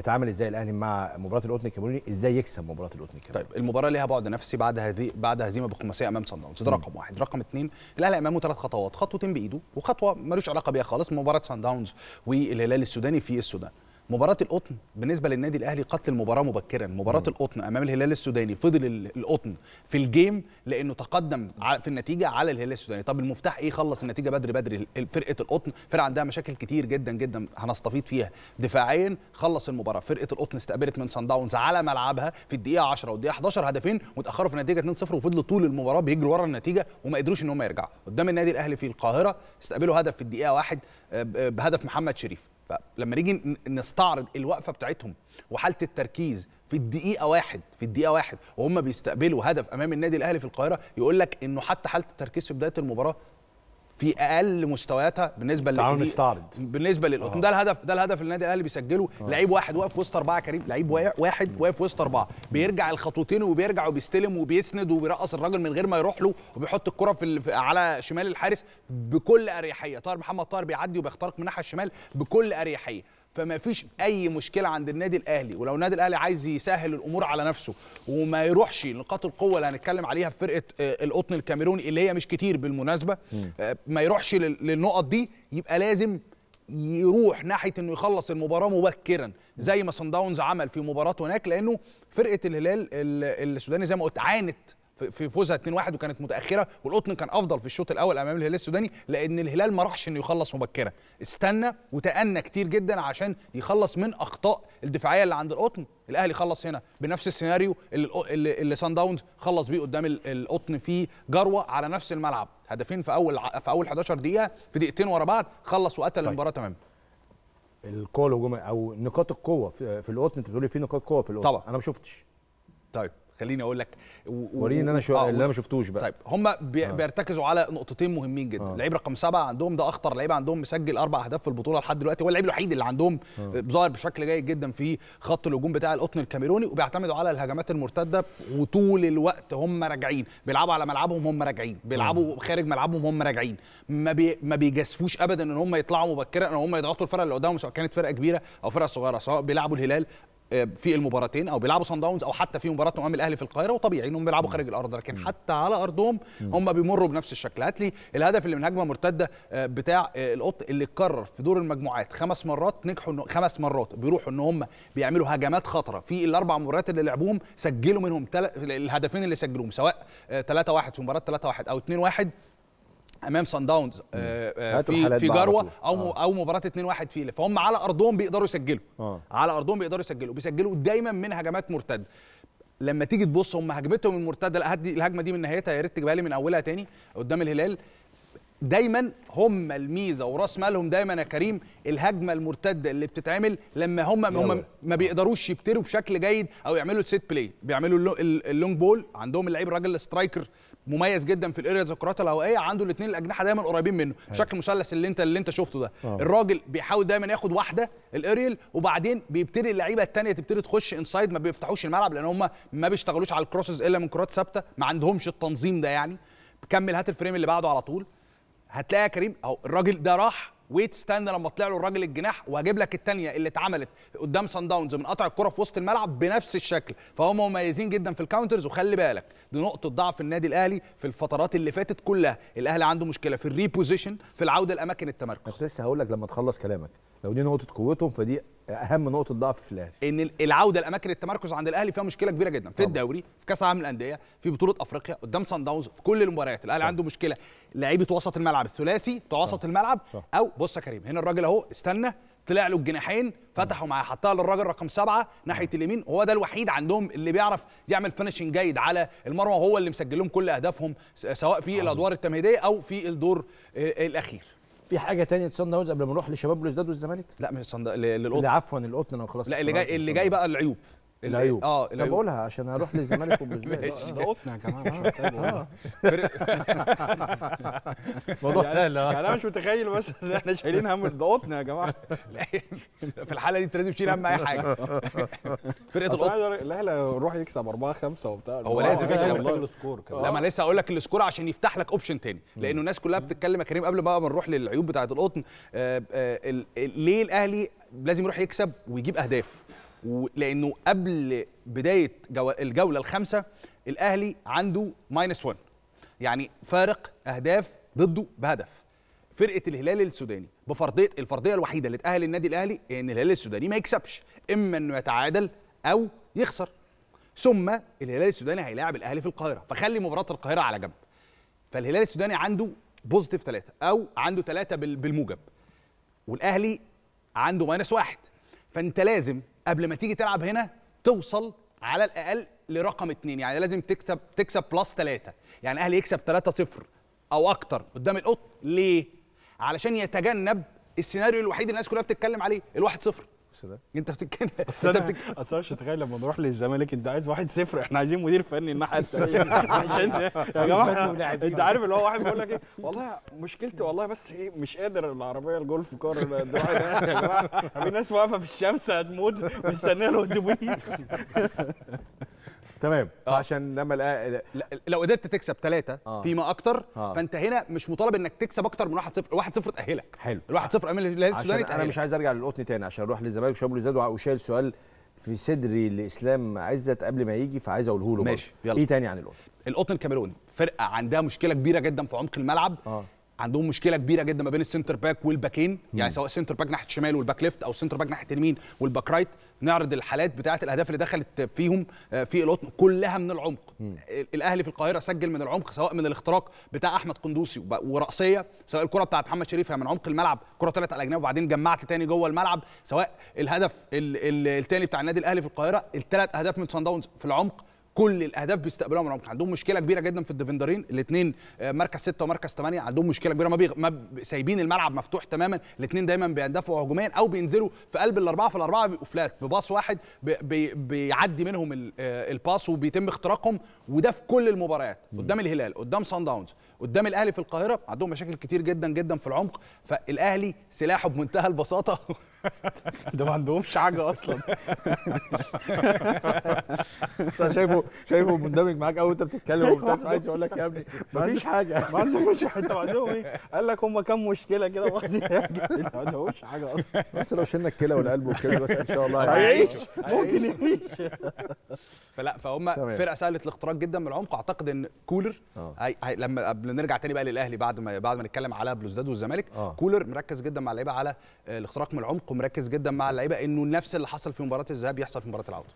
يتعامل ازاي الاهلي مع مباراه القطن الكاميروني ازاي يكسب مباراه القطن الكاميروني طيب المباراه ليها بعد نفسي بعد هذه بعد هزيمه بخماسيه امام صن داونز ده رقم واحد رقم اثنين الاهلي امامه ثلاث خطوات خطوتين بايده وخطوه ملوش علاقه بيها خالص مباراه صن داونز والهلال السوداني في السودان مباراه القطن بالنسبه للنادي الاهلي قتل المباراه مبكرا مباراه القطن امام الهلال السوداني فضل القطن في الجيم لانه تقدم في النتيجه على الهلال السوداني طب المفتاح ايه خلص النتيجه بدري بدري فرقه القطن فرقه عندها مشاكل كتير جدا جدا هنستفيض فيها دفاعيا خلص المباراه فرقه القطن استقبلت من سان داونز على ملعبها في الدقيقه 10 والدقيقه 11 هدفين وتاخروا في النتيجه 2-0 وفضلوا طول المباراه بيجروا ورا النتيجه وما قدروش ان هم يرجعوا قدام النادي الاهلي في القاهره استقبلوا هدف في الدقيقه 1 آه، آه، بهدف محمد شريف فلما نيجي نستعرض الوقفه بتاعتهم وحاله التركيز في الدقيقه واحد في الدقيقه واحد وهم بيستقبلوا هدف امام النادي الاهلي في القاهره يقول لك انه حتى حاله التركيز في بدايه المباراه في اقل مستوياتها بالنسبه للتعاون مستعرض بالنسبه للقطن ده الهدف ده الهدف اللي النادي الاهلي بيسجله لعيب واحد واقف وسط اربعه كريم لعيب واحد واقف وسط اربعه بيرجع الخطوتين وبيرجع وبيستلم وبيسند وبيرقص الراجل من غير ما يروح له وبيحط الكره في على شمال الحارس بكل اريحيه طاهر محمد طاهر بيعدي وبيخترق من الناحيه الشمال بكل اريحيه فما فيش اي مشكله عند النادي الاهلي ولو النادي الاهلي عايز يسهل الامور على نفسه وما يروحش نقاط القوه اللي هنتكلم عليها في فرقه آه، القطن الكاميروني اللي هي مش كتير بالمناسبه آه، ما يروحش للنقط دي يبقى لازم يروح ناحيه انه يخلص المباراه مبكرا زي ما صن داونز عمل في مباراه هناك لانه فرقه الهلال السوداني زي ما قلت عانت في فوزها 2-1 وكانت متاخره والقطن كان افضل في الشوط الاول امام الهلال السوداني لان الهلال ما راحش انه يخلص مبكرا استنى وتأنى كتير جدا عشان يخلص من اخطاء الدفاعيه اللي عند القطن الاهلي خلص هنا بنفس السيناريو اللي اللي سان داونز خلص بيه قدام القطن في جروه على نفس الملعب هدفين في اول في اول 11 دقيقه في دقيقتين ورا بعض خلص وقتل طيب. المباراه تماما القوه الهجوميه او نقاط القوه في, في القطن انت بتقولي في نقاط قوه في القطن طبعا انا ما شفتش طيب خليني اقول لك وريني ان انا شو... آه اللي انا ما شفتوش بقى طيب هم بي... آه. بيرتكزوا على نقطتين مهمين جدا آه. لعيب رقم سبعه عندهم ده اخطر لعيب عندهم مسجل اربع اهداف في البطوله لحد دلوقتي هو اللعيب الوحيد اللي عندهم آه. ظاهر بشكل جيد جدا في خط الهجوم بتاع القطن الكاميروني وبيعتمدوا على الهجمات المرتده وطول الوقت هم راجعين بيلعبوا على ملعبهم هم راجعين بيلعبوا آه. خارج ملعبهم هم راجعين ما بي... ما بيجسفوش ابدا ان هم يطلعوا مبكرا ان هم يضغطوا الفرقه اللي قدامهم سواء كانت فرقه كبيره او فرقه صغيره سواء بيلعبوا الهلال في المباراتين او بيلعبوا صن داونز او حتى في مباراه امام الاهلي في القاهره وطبيعي انهم بيلعبوا خارج الارض لكن حتى على ارضهم هم بيمروا بنفس الشكل هات لي الهدف اللي من هجمه مرتده آه، بتاع آه، القط اللي اتكرر في دور المجموعات خمس مرات نجحوا خمس مرات بيروحوا ان هم بيعملوا هجمات خطره في الاربع مباريات اللي لعبوهم سجلوا منهم الهدفين اللي سجلوهم سواء 3 آه، 1 في مباراه 3 1 او 2 1 امام سان آه، داونز آه، في في جروه او آه. او مباراه 2 1 في فهم على ارضهم بيقدروا يسجلوا آه. على ارضهم بيقدروا يسجلوا بيسجلوا دايما من هجمات مرتده لما تيجي تبص هم هجمتهم المرتده الهجمه دي من نهايتها يا ريت تجيبها لي من اولها تاني قدام الهلال دايما هم الميزه وراس مالهم دايما يا كريم الهجمه المرتده اللي بتتعمل لما هم هم ما بيقدروش يبتروا بشكل جيد او يعملوا سيت بلاي بيعملوا اللونج بول عندهم اللعيب الراجل السترايكر مميز جدا في الارياز الكرات الهوائيه عنده الاثنين الاجنحه دايما قريبين منه شكل المثلث اللي انت اللي انت شفته ده أوه. الراجل بيحاول دايما ياخد واحده الاريال وبعدين بيبتدي اللعيبه الثانيه تبتدي تخش انسايد ما بيفتحوش الملعب لان هم ما بيشتغلوش على الكروسز الا من كرات ثابته ما عندهمش التنظيم ده يعني كمل هات الفريم اللي بعده على طول هتلاقي يا كريم اهو الراجل ده راح ويت ستاند لما طلع له الراجل الجناح وهجيب لك الثانيه اللي اتعملت قدام سان داونز من قطع الكره في وسط الملعب بنفس الشكل فهم مميزين جدا في الكاونترز وخلي بالك دي نقطه ضعف النادي الاهلي في الفترات اللي فاتت كلها الاهلي عنده مشكله في الريبوزيشن في العوده لاماكن التمركز كنت لسه هقول لك لما تخلص كلامك لو دي نقطه قوتهم فدي اهم نقطه ضعف في الاهلي ان العوده لاماكن التمركز عند الاهلي فيها مشكله كبيره جدا في طبعا. الدوري في كاس العالم للانديه في بطوله افريقيا قدام سان داونز في كل المباريات الاهلي عنده مشكله لعيبه وسط الملعب الثلاثي بتوع وسط الملعب صح. او بص يا كريم هنا الراجل اهو استنى طلع له الجناحين فتحوا معاه حطها للراجل رقم سبعه ناحيه نعم. اليمين وهو ده الوحيد عندهم اللي بيعرف يعمل فينشنج جيد على المرمى وهو اللي مسجل لهم كل اهدافهم سواء في الادوار التمهيديه او في الدور آه، الاخير في حاجه تانية لصن داونز قبل ما نروح لشباب بلوزداد والزمالك لا مش صن للقطن عفوا القطن انا خلاص لا اللي جاي اللي جاي بقى العيوب العيوب اه طب قولها عشان هروح للزمالك وبالذات ده قطنا يا جماعه مش الموضوع سهل آه. يعني انا مش متخيل بس ان احنا شايلين هم ده قطنا يا جماعه في الحاله دي انت لازم تشيل هم اي حاجه فرقه القطن الاهلي يروح يكسب 4 5 وبتاع هو لازم آه، يكسب محتاج السكور كمان لا ما لسه هقول لك السكور عشان يفتح لك اوبشن تاني لانه الناس كلها بتتكلم يا كريم قبل بقى ما نروح للعيوب بتاعه القطن آه، ليه الاهلي لازم يروح يكسب ويجيب اهداف لانه قبل بدايه الجوله الخامسه الاهلي عنده ماينس 1 يعني فارق اهداف ضده بهدف فرقه الهلال السوداني بفرضيه الفرضيه الوحيده اللي تاهل النادي الاهلي ان الهلال السوداني ما يكسبش اما انه يتعادل او يخسر ثم الهلال السوداني هيلاعب الاهلي في القاهره فخلي مباراه القاهره على جنب فالهلال السوداني عنده بوزيتيف ثلاثة او عنده ثلاثة بالموجب والاهلي عنده ماينس واحد فانت لازم قبل ما تيجي تلعب هنا توصل على الاقل لرقم اثنين يعني لازم تكسب تكسب بلس ثلاثه يعني الاهلي يكسب ثلاثه صفر او اكتر قدام القط ليه؟ علشان يتجنب السيناريو الوحيد اللي الناس كلها بتتكلم عليه الواحد صفر بص ده انت بتتكلم اصل انا اصل مش متخيل لما نروح للزمالك انت عايز واحد صفر احنا عايزين مدير فني الناحيه الثانيه عشان إيه؟ يا جماعه انت عارف اللي هو واحد بيقول لك ايه والله مشكلتي والله بس ايه مش قادر العربيه الجولف كار يا جماعه في ناس واقفه في الشمس هتموت مستنيه الاتوبيس تمام آه. عشان لما لا لو قدرت تكسب ثلاثه آه. فيما اكتر آه. فانت هنا مش مطالب انك تكسب اكتر من 1-0 1-0 تاهلك حلو ال 1-0 امام الهلال السوداني انا مش عايز ارجع للقطن تاني عشان اروح للزمالك وشباب زياد وشايل سؤال في صدري لاسلام عزت قبل ما يجي فعايز اقوله له ماشي يلا ايه تاني عن القطن القطن الكاميروني فرقه عندها مشكله كبيره جدا في عمق الملعب آه. عندهم مشكله كبيره جدا ما بين السنتر باك والباكين يعني سواء سنتر باك ناحيه الشمال والباك ليفت او سنتر باك ناحيه اليمين والباك رايت نعرض الحالات بتاعه الاهداف اللي دخلت فيهم آه، في القطن كلها من العمق الاهلي في القاهره سجل من العمق سواء من الاختراق بتاع احمد قندوسي وراسيه سواء الكره بتاعه محمد شريف هي من عمق الملعب كره طلعت على جناب وبعدين جمعت تاني جوه الملعب سواء الهدف الثاني بتاع النادي الاهلي في القاهره الثلاث اهداف من سان داونز في العمق كل الاهداف بيستقبلوها من عمق عندهم مشكله كبيره جدا في الديفندرين الاثنين آه، مركز 6 ومركز 8 عندهم مشكله كبيره ما, بيغ... ما سايبين الملعب مفتوح تماما الاثنين دايما بيندفعوا هجوميا او بينزلوا في قلب الاربعه في الاربعه بيبقوا فلات بباص واحد بي... بيعدي منهم آه، الباص وبيتم اختراقهم وده في كل المباريات قدام الهلال قدام سان داونز قدام الاهلي في القاهره عندهم مشاكل كتير جدا جدا في العمق فالاهلي سلاحه بمنتهى البساطه ده ما عندهمش حاجه اصلا شايفه شايفه مندمج معاك قوي وانت بتتكلم أيوة. وبتسمع عايز يقول لك يا ابني مفيش حاجه ما عندهمش طب عندهم ايه قال لك هم كام مشكله كده واخدين ما عندهمش حاجه اصلا بس لو شلنا الكلى والقلب وكده بس ان شاء الله هيعيش ممكن يعيش فلا فهم فرقه سهله الاختراق جدا من العمق اعتقد ان كولر آه. هي هي لما قبل نرجع تاني بقى للاهلي بعد ما بعد ما نتكلم على بلوزداد والزمالك أوه. كولر مركز جدا مع اللعيبه على الاختراق من العمق ومركز جدا مع اللعيبه انه نفس اللي حصل في مباراه الذهاب يحصل في مباراه العوده